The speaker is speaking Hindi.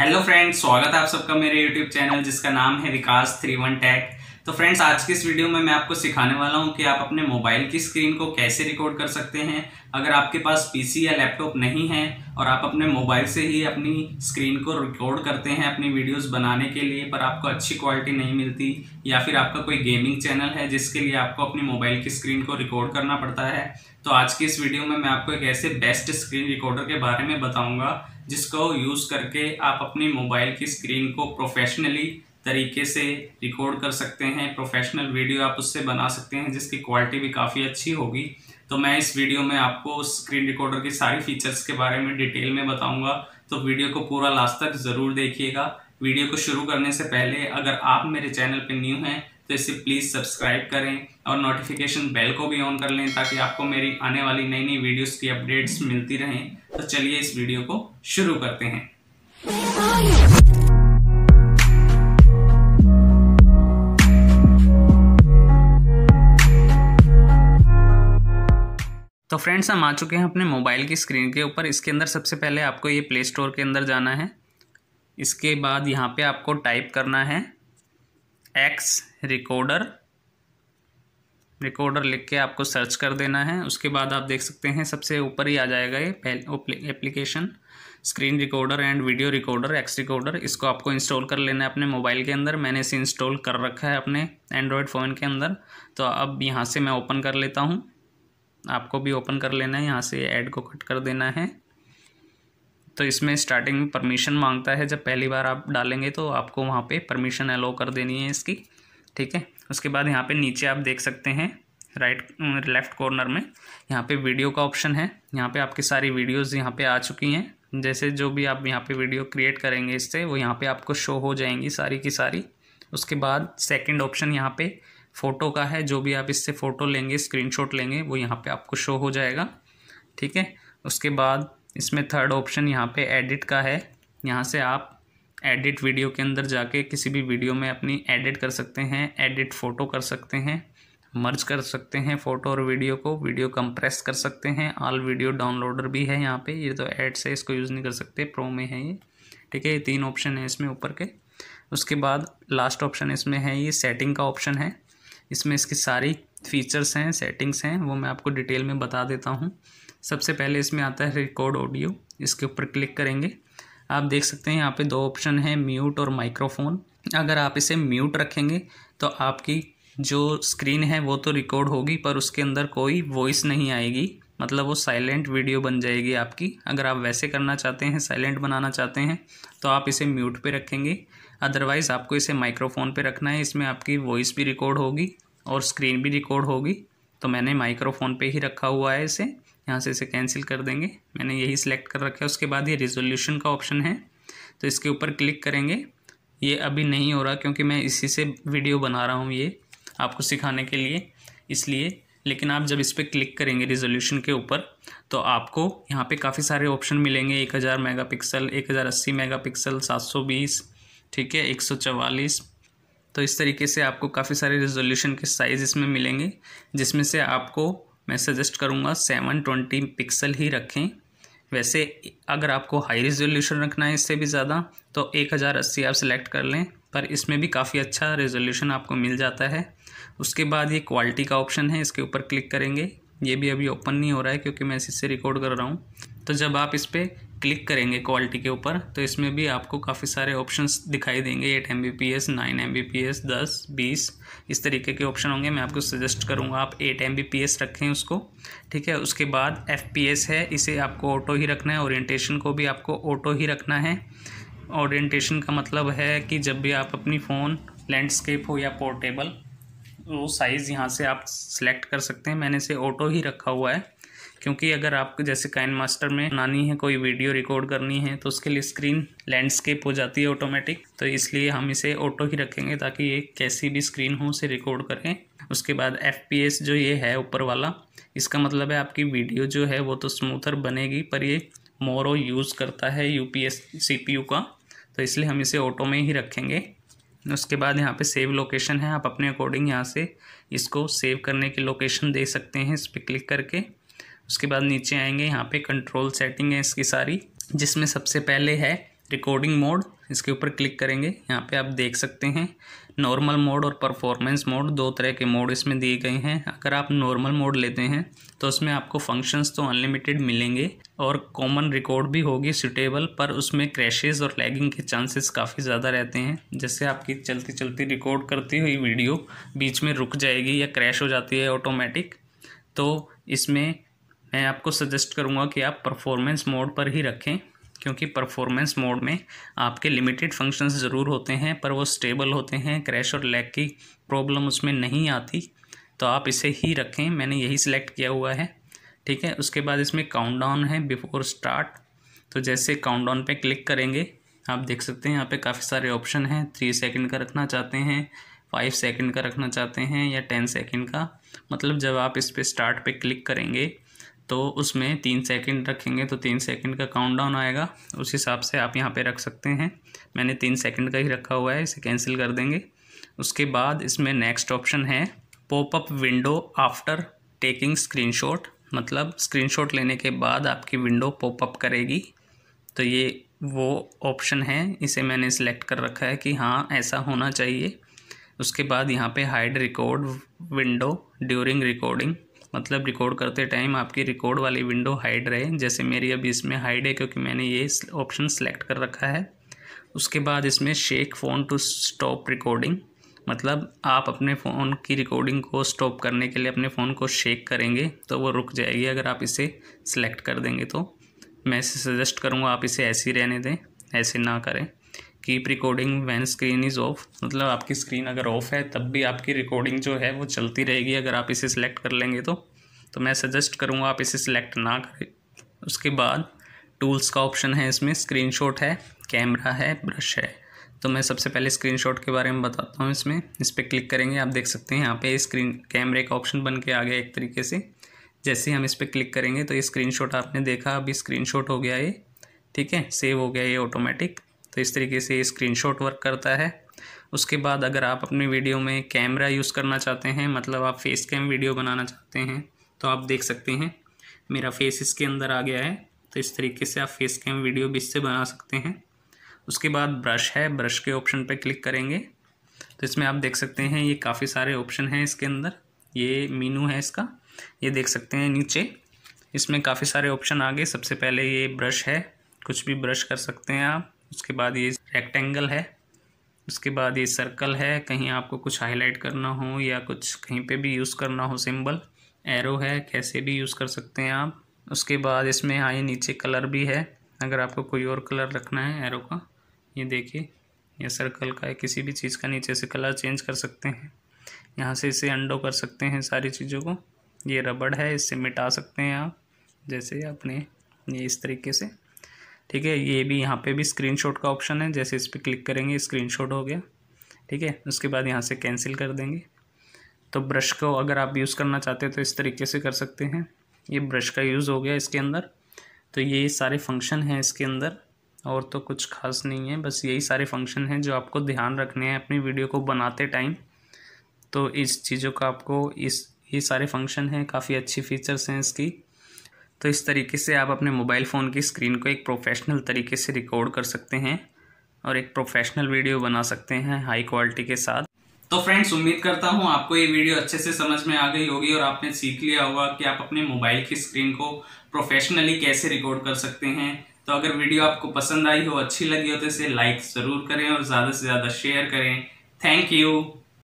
हेलो फ्रेंड्स स्वागत है आप सबका मेरे यूट्यूब चैनल जिसका नाम है विकास थ्री वन टैक तो फ्रेंड्स आज की इस वीडियो में मैं आपको सिखाने वाला हूं कि आप अपने मोबाइल की स्क्रीन को कैसे रिकॉर्ड कर सकते हैं अगर आपके पास पीसी या लैपटॉप नहीं है और आप अपने मोबाइल से ही अपनी स्क्रीन को रिकॉर्ड करते हैं अपनी वीडियोस बनाने के लिए पर आपको अच्छी क्वालिटी नहीं मिलती या फिर आपका कोई गेमिंग चैनल है जिसके लिए आपको अपनी मोबाइल की स्क्रीन को रिकॉर्ड करना पड़ता है तो आज की इस वीडियो में मैं आपको एक ऐसे बेस्ट स्क्रीन रिकॉर्डर के बारे में बताऊँगा जिसको यूज़ करके आप अपने मोबाइल की स्क्रीन को प्रोफेशनली तरीके से रिकॉर्ड कर सकते हैं प्रोफेशनल वीडियो आप उससे बना सकते हैं जिसकी क्वालिटी भी काफ़ी अच्छी होगी तो मैं इस वीडियो में आपको स्क्रीन रिकॉर्डर के सारे फीचर्स के बारे में डिटेल में बताऊंगा तो वीडियो को पूरा लास्ट तक ज़रूर देखिएगा वीडियो को शुरू करने से पहले अगर आप मेरे चैनल पर न्यू हैं तो इसे प्लीज़ सब्सक्राइब करें और नोटिफिकेशन बेल को भी ऑन कर लें ताकि आपको मेरी आने वाली नई नई वीडियोस की अपडेट्स मिलती रहें तो चलिए इस वीडियो को शुरू करते हैं तो फ्रेंड्स हम आ चुके हैं अपने मोबाइल की स्क्रीन के ऊपर इसके अंदर सबसे पहले आपको ये प्ले स्टोर के अंदर जाना है इसके बाद यहाँ पे आपको टाइप करना है एक्स रिकॉर्डर रिकॉर्डर लिख के आपको सर्च कर देना है उसके बाद आप देख सकते हैं सबसे ऊपर ही आ जाएगा ये application screen recorder and video recorder X recorder इसको आपको इंस्टॉल कर लेना है अपने मोबाइल के अंदर मैंने इसे इंस्टॉल कर रखा है अपने एंड्रॉयड फ़ोन के अंदर तो अब यहाँ से मैं ओपन कर लेता हूँ आपको भी ओपन कर लेना है यहाँ से ऐड को कट कर देना है तो इसमें स्टार्टिंग में परमिशन मांगता है जब पहली बार आप डालेंगे तो आपको वहाँ पे परमिशन अलाउ कर देनी है इसकी ठीक है उसके बाद यहाँ पे नीचे आप देख सकते हैं राइट लेफ्ट कॉर्नर में यहाँ पे वीडियो का ऑप्शन है यहाँ पे आपकी सारी वीडियोस यहाँ पे आ चुकी हैं जैसे जो भी आप यहाँ पे वीडियो क्रिएट करेंगे इससे वो यहाँ पे आपको शो हो जाएंगी सारी की सारी उसके बाद सेकंड ऑप्शन यहाँ पे फ़ोटो का है जो भी आप इससे फ़ोटो लेंगे स्क्रीन लेंगे वो यहाँ पर आपको शो हो जाएगा ठीक है उसके बाद इसमें थर्ड ऑप्शन यहाँ पर एडिट का है यहाँ से आप एडिट वीडियो के अंदर जाके किसी भी वीडियो में अपनी एडिट कर सकते हैं एडिट फ़ोटो कर सकते हैं मर्ज कर सकते हैं फ़ोटो और वीडियो को वीडियो कंप्रेस कर सकते हैं ऑल वीडियो डाउनलोडर भी है यहाँ पे ये तो एड्स है इसको यूज़ नहीं कर सकते प्रो में है ये ठीक है ये तीन ऑप्शन है इसमें ऊपर के उसके बाद लास्ट ऑप्शन इसमें है ये सेटिंग का ऑप्शन है इसमें इसकी सारी फीचर्स हैं सेटिंग्स हैं वो मैं आपको डिटेल में बता देता हूँ सबसे पहले इसमें आता है रिकॉर्ड ऑडियो इसके ऊपर क्लिक करेंगे आप देख सकते हैं यहाँ पे दो ऑप्शन है म्यूट और माइक्रोफोन अगर आप इसे म्यूट रखेंगे तो आपकी जो स्क्रीन है वो तो रिकॉर्ड होगी पर उसके अंदर कोई वॉइस नहीं आएगी मतलब वो साइलेंट वीडियो बन जाएगी आपकी अगर आप वैसे करना चाहते हैं साइलेंट बनाना चाहते हैं तो आप इसे म्यूट पे रखेंगे अदरवाइज़ आपको इसे माइक्रोफोन पे रखना है इसमें आपकी वॉइस भी रिकॉर्ड होगी और स्क्रीन भी रिकॉर्ड होगी तो मैंने माइक्रोफोन पे ही रखा हुआ है इसे यहाँ से इसे कैंसिल कर देंगे मैंने यही सिलेक्ट कर रखा है उसके बाद ये रिजोल्यूशन का ऑप्शन है तो इसके ऊपर क्लिक करेंगे ये अभी नहीं हो रहा क्योंकि मैं इसी से वीडियो बना रहा हूँ ये आपको सिखाने के लिए इसलिए लेकिन आप जब इस पर क्लिक करेंगे रिजोल्यूशन के ऊपर तो आपको यहाँ पे काफ़ी सारे ऑप्शन मिलेंगे एक हज़ार मेगा पिक्सल एक हज़ार अस्सी मेगा पिक्सल सात सौ बीस ठीक है एक सौ चवालीस तो इस तरीके से आपको काफ़ी सारे रिजोल्यूशन के साइज़ इसमें मिलेंगे जिसमें से आपको मैं सजेस्ट करूँगा सेवन ट्वेंटी पिक्सल ही रखें वैसे अगर आपको हाई रेजोल्यूशन रखना है इससे भी ज़्यादा तो एक हज़ार अस्सी आप सिलेक्ट कर लें पर इसमें भी काफ़ी अच्छा रेजोल्यूशन आपको मिल जाता है उसके बाद ये क्वालिटी का ऑप्शन है इसके ऊपर क्लिक करेंगे ये भी अभी ओपन नहीं हो रहा है क्योंकि मैं इससे रिकॉर्ड कर रहा हूँ तो जब आप इस पर क्लिक करेंगे क्वालिटी के ऊपर तो इसमें भी आपको काफ़ी सारे ऑप्शंस दिखाई देंगे eight M B P S nine M B P S दस बीस इस तरीके के ऑप्शन होंगे मैं आपको सजेस्ट करूँगा आप eight M B P S रखें उसको ठीक है उसके बाद एफ पी एस है इसे आपको ऑटो ही रखना है ओरिएंटेशन को भी आपको ऑटो ही रखना है ओरिएंटेशन का मतलब है कि जब भी आप अपनी फ़ोन लैंडस्केप हो या पोर्टेबल वो साइज़ यहाँ से आप सिलेक्ट कर सकते हैं मैंने इसे ऑटो ही रखा हुआ है क्योंकि अगर आपको जैसे काइन मास्टर में बनानी है कोई वीडियो रिकॉर्ड करनी है तो उसके लिए स्क्रीन लैंडस्केप हो जाती है ऑटोमेटिक तो इसलिए हम इसे ऑटो ही रखेंगे ताकि ये कैसी भी स्क्रीन हो उसे रिकॉर्ड करें उसके बाद एफ जो ये है ऊपर वाला इसका मतलब है आपकी वीडियो जो है वो तो स्मूथर बनेगी पर ये मोरो यूज़ करता है U P S C P U का तो इसलिए हम इसे ऑटो में ही रखेंगे उसके बाद यहाँ पे सेव लोकेशन है आप अपने अकॉर्डिंग यहाँ से इसको सेव करने की लोकेशन दे सकते हैं इस पर क्लिक करके उसके बाद नीचे आएंगे यहाँ पे कंट्रोल सेटिंग है इसकी सारी जिसमें सबसे पहले है रिकॉर्डिंग मोड इसके ऊपर क्लिक करेंगे यहाँ पे आप देख सकते हैं नॉर्मल मोड और परफॉर्मेंस मोड दो तरह के मोड इसमें दिए गए हैं अगर आप नॉर्मल मोड लेते हैं तो उसमें आपको फंक्शंस तो अनलिमिटेड मिलेंगे और कॉमन रिकॉर्ड भी होगी सुटेबल पर उसमें क्रैशेज और लैगिंग के चांसेस काफ़ी ज़्यादा रहते हैं जैसे आपकी चलती चलती रिकॉर्ड करती हुई वीडियो बीच में रुक जाएगी या क्रैश हो जाती है ऑटोमेटिक तो इसमें मैं आपको सजेस्ट करूँगा कि आप परफॉर्मेंस मोड पर ही रखें क्योंकि परफॉर्मेंस मोड में आपके लिमिटेड फंक्शंस ज़रूर होते हैं पर वो स्टेबल होते हैं क्रैश और लैग की प्रॉब्लम उसमें नहीं आती तो आप इसे ही रखें मैंने यही सिलेक्ट किया हुआ है ठीक है उसके बाद इसमें काउंटडाउन है बिफोर स्टार्ट तो जैसे काउंटडाउन पे क्लिक करेंगे आप देख सकते हैं यहाँ पे काफ़ी सारे ऑप्शन हैं थ्री सेकंड का रखना चाहते हैं फाइव सेकंड का रखना चाहते हैं या टेन सेकंड का मतलब जब आप इस पर स्टार्ट पे क्लिक करेंगे तो उसमें तीन सेकंड रखेंगे तो तीन सेकंड का काउंटडाउन आएगा उस हिसाब से आप यहाँ पे रख सकते हैं मैंने तीन सेकंड का ही रखा हुआ है इसे कैंसिल कर देंगे उसके बाद इसमें नेक्स्ट ऑप्शन है popup window after taking screenshot मतलब स्क्रीनशॉट लेने के बाद आपकी विंडो पॉपअप करेगी तो ये वो ऑप्शन है इसे मैंने सिलेक्ट कर रखा है कि हाँ ऐसा होना चाहिए उसके बाद यहाँ पे hide record window during recording मतलब रिकॉर्ड करते टाइम आपकी रिकॉर्ड वाली विंडो हाइड रहे जैसे मेरी अभी इसमें हाइड है क्योंकि मैंने ये ऑप्शन सेलेक्ट कर रखा है उसके बाद इसमें shake phone to stop recording मतलब आप अपने फ़ोन की रिकॉर्डिंग को स्टॉप करने के लिए अपने फ़ोन को शेक करेंगे तो वो रुक जाएगी अगर आप इसे सेलेक्ट कर देंगे तो मैं इसे सजेस्ट करूँगा आप इसे ऐसे ही रहने दें ऐसे ना करें keep recording when screen is off मतलब आपकी स्क्रीन अगर ऑफ है तब भी आपकी रिकॉर्डिंग जो है वो चलती रहेगी अगर आप इसे सिलेक्ट कर लेंगे तो तो मैं सजेस्ट करूँगा आप इसे सिलेक्ट ना करें उसके बाद टूल्स का ऑप्शन है इसमें स्क्रीन है कैमरा है ब्रश है तो मैं सबसे पहले स्क्रीन के बारे में बताता हूँ इसमें इस पर क्लिक करेंगे आप देख सकते हैं यहाँ पर स्क्रीन कैमरे का ऑप्शन बन के आ गया एक तरीके से जैसे हम इस पर क्लिक करेंगे तो ये स्क्रीनशॉट आपने देखा अभी स्क्रीनशॉट हो गया ये ठीक है सेव हो गया ये ऑटोमेटिक तो इस तरीके से स्क्रीनशॉट वर्क करता है उसके बाद अगर आप अपने वीडियो में कैमरा यूज़ करना चाहते हैं मतलब आप फेस कैम वीडियो बनाना चाहते हैं तो आप देख सकते हैं मेरा फेस इसके अंदर आ गया है तो इस तरीके से आप फेस कैम वीडियो भी इससे बना सकते हैं उसके बाद ब्रश है ब्रश के ऑप्शन पर क्लिक करेंगे तो इसमें आप देख सकते हैं ये काफ़ी सारे ऑप्शन हैं इसके अंदर ये मीनू है इसका ये देख सकते हैं नीचे इसमें काफ़ी सारे ऑप्शन आ गए सबसे पहले ये ब्रश है कुछ भी ब्रश कर सकते हैं आप उसके बाद ये रेक्टेंगल है उसके बाद ये सर्कल है कहीं आपको कुछ हाईलाइट करना हो या कुछ कहीं पे भी यूज़ करना हो सिंबल एरो है कैसे भी यूज़ कर सकते हैं आप उसके बाद इसमें आए हाँ, नीचे कलर भी है अगर आपको कोई और कलर रखना है एरो का ये देखिए या सर्कल का है किसी भी चीज़ का नीचे से कलर चेंज कर सकते हैं यहाँ से इसे अंडो कर सकते हैं सारी चीज़ों को ये रबड़ है इससे मिटा सकते हैं आप जैसे अपने ये इस तरीके से ठीक है ये भी यहाँ पे भी स्क्रीनशॉट का ऑप्शन है जैसे इस पर क्लिक करेंगे स्क्रीनशॉट हो गया ठीक है उसके बाद यहाँ से कैंसिल कर देंगे तो ब्रश को अगर आप यूज़ करना चाहते हैं तो इस तरीके से कर सकते हैं ये ब्रश का यूज़ हो गया इसके अंदर तो ये सारे फंक्शन हैं इसके अंदर और तो कुछ खास नहीं है बस यही सारे फंक्शन हैं जो आपको ध्यान रखने हैं अपनी वीडियो को बनाते टाइम तो इस चीज़ों का आपको इस ये सारे फंक्शन हैं काफ़ी अच्छी फीचर्स हैं इसकी तो इस तरीके से आप अपने मोबाइल फ़ोन की स्क्रीन को एक प्रोफेशनल तरीके से रिकॉर्ड कर सकते हैं और एक प्रोफेशनल वीडियो बना सकते हैं हाई क्वालिटी के साथ तो फ्रेंड्स उम्मीद करता हूँ आपको ये वीडियो अच्छे से समझ में आ गई होगी और आपने सीख लिया होगा कि आप अपने मोबाइल की स्क्रीन को प्रोफेशनली कैसे रिकॉर्ड कर सकते हैं तो अगर वीडियो आपको पसंद आई हो अच्छी लगी हो तो इसे लाइक ज़रूर करें और ज़्यादा से ज़्यादा शेयर करें थैंक यू